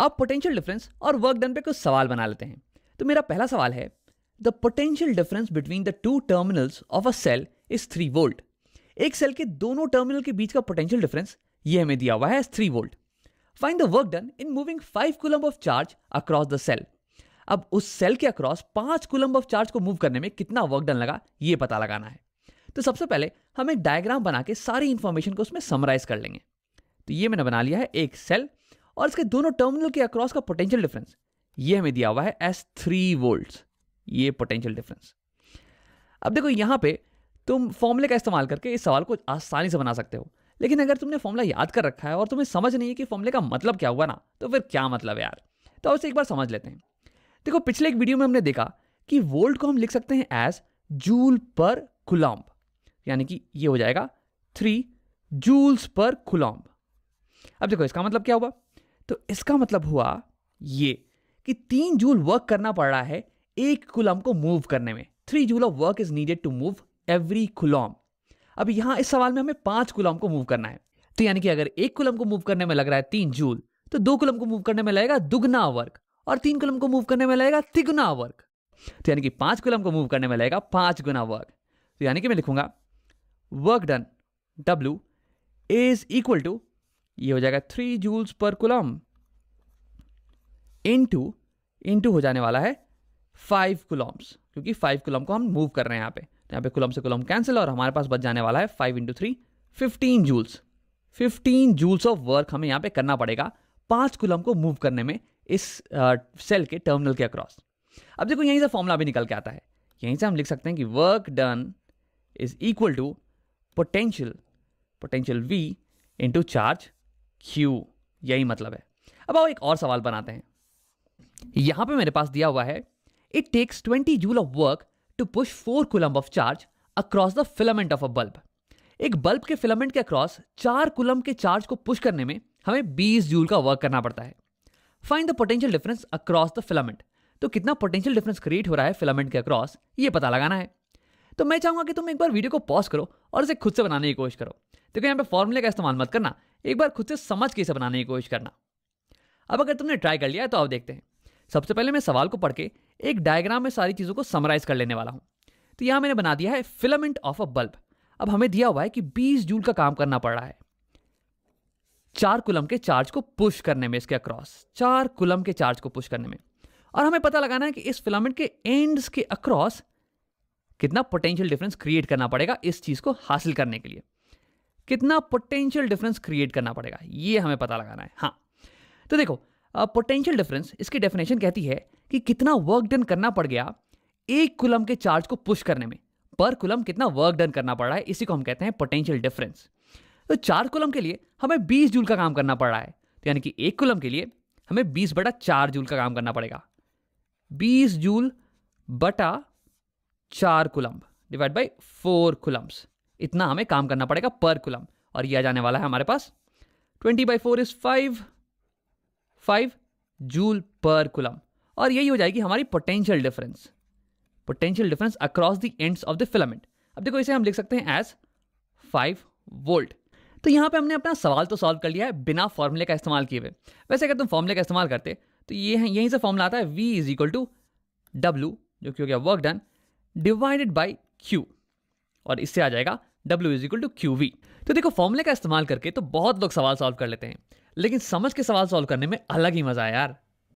अब potential difference और work done पे कुछ सवाल बना लेते हैं तो मेरा पहला सवाल है the potential difference between the two terminals of a cell is three volt एक सेल के दोनों टर्मिनल के बीच का पोटेंशियल डिफरेंस ये हमें दिया हुआ है three volt find the work done in moving five coulomb of charge across the cell अब उस सेल के अक्रॉस पांच कुलम ऑफ चार्ज को मूव करने में कितना वर्क डन लगा ये पता लगाना है तो सबसे पहले हम एक डायग्राम बना के सारी इंफॉर्मेशन को उसमें समराइज कर लेंगे तो ये मैंने बना लिया है एक सेल और इसके दोनों टर्मिनल के अक्रॉस का पोटेंशियल डिफरेंस ये हमें दिया हुआ है एस थ्री वोल्ट ये पोटेंशियल डिफरेंस अब देखो यहां पे तुम फॉर्मूले का इस्तेमाल करके इस सवाल को आसानी से बना सकते हो लेकिन अगर तुमने फॉर्मूला याद कर रखा है और तुम्हें समझ नहीं है कि फॉर्मूले का मतलब क्या हुआ ना तो फिर क्या मतलब है यार तो उसे एक बार समझ लेते हैं देखो पिछले एक वीडियो में हमने देखा कि वोल्ट को हम लिख सकते हैं एज जूल पर कुलॉम्ब यानी कि ये हो जाएगा थ्री जूल्स पर कुलॉम्ब अब देखो इसका मतलब क्या हुआ तो इसका मतलब हुआ ये कि तीन जूल वर्क करना पड़ रहा है एक कुलम को मूव करने में three joule of work is needed to move every coulomb अब यहां इस सवाल में हमें पांच कुलम को मूव करना है तो यानी कि अगर एक कुलम को मूव करने में लग रहा है तीन जूल तो दो कुलम को मूव करने में लगेगा दुगना वर्क और तीन कुलम को मूव करने में लगेगा तिगुना वर्क तो यानी कि पांच कुलम को मूव करने में लगेगा पांच गुना वर्क तो यानी कि मैं लिखूंगा work done W is equal to ये हो जाएगा three joules per coulomb into टू हो जाने वाला है फाइव कुलम्स क्योंकि फाइव कुलम को हम मूव कर रहे हैं यहाँ पे तो यहाँ पे कुलम से कुलम कैंसिल और हमारे पास बच जाने वाला है five into three fifteen joules fifteen joules of work हमें यहाँ पे करना पड़ेगा पांच कुलम को मूव करने में इस सेल के टर्मिनल के अक्रॉस अब देखो यहीं से फॉर्मूला भी निकल के आता है यहीं से हम लिख सकते हैं कि work done is equal to potential potential V into charge Q यही मतलब है अब आओ एक और सवाल बनाते हैं यहां पे मेरे पास दिया हुआ है it takes twenty joule of work to push four coulomb of charge across the filament of a bulb एक बल्ब के फिलामेंट के अक्रॉस चार कुलम के चार्ज को पुश करने में हमें 20 जूल का वर्क करना पड़ता है find the potential difference across the filament तो कितना पोटेंशियल डिफरेंस क्रिएट हो रहा है फिलामेंट के अक्रॉस ये पता लगाना है तो मैं चाहूंगा कि तुम एक बार वीडियो को पॉज करो और इसे खुद से बनाने की कोशिश करो देखो यहाँ पे फॉर्मूले का इस्तेमाल मत करना एक बार खुद से समझ के इसे बनाने की कोशिश करना अब अगर तुमने ट्राई कर लिया है तो आप देखते हैं सबसे पहले मैं सवाल को पढ़ के एक डायग्राम में सारी चीज़ों को समराइज कर लेने वाला हूँ तो यहाँ मैंने बना दिया है फिलामेंट ऑफ अ बल्ब अब हमें दिया हुआ है कि 20 जूल का काम करना पड़ रहा है चार कुलम के चार्ज को पुश करने में इसके अक्रॉस चार कुलम के चार्ज को पुश करने में और हमें पता लगाना है कि इस फिलामेंट के एंड्स के अक्रॉस कितना पोटेंशियल डिफरेंस क्रिएट करना पड़ेगा इस चीज़ को हासिल करने के लिए कितना पोटेंशियल डिफरेंस क्रिएट करना पड़ेगा ये हमें पता लगाना है हाँ तो देखो पोटेंशियल डिफरेंस इसकी डेफिनेशन कहती है कि कितना वर्क डन करना पड़ गया एक कुलम के चार्ज को पुश करने में पर कुलम कितना वर्क डन करना पड़ रहा है इसी को हम कहते हैं पोटेंशियल डिफरेंस तो चार कुलम के लिए हमें 20 जूल का काम करना पड़ रहा है तो यानी कि एक कुलम के लिए हमें 20 बटा चार जूल का काम करना पड़ेगा 20 जूल बटा चार coulomb divide by four coulombs इतना हमें काम करना पड़ेगा पर कुलम और यह जाने वाला है हमारे पास twenty by four is five five joule per coulomb और यही हो जाएगी हमारी potential difference potential difference across the ends of the filament अब देखो इसे हम लिख सकते हैं एज फाइव वोल्ट तो यहां पे हमने अपना सवाल तो सॉल्व कर लिया है बिना फॉर्मूले का इस्तेमाल किए हुए वैसे अगर तुम फॉर्मूले का इस्तेमाल करते तो ये यहीं से फॉर्मूला आता है V is equal to W जो कि हो गया work done divided by Q और इससे आ जाएगा W is equal to Q V तो देखो फॉर्मूले का इस्तेमाल करके तो बहुत लोग सवाल सॉल्व कर लेते हैं लेकिन समझ के सवाल सॉल्व करने में अलग ही मजा है यार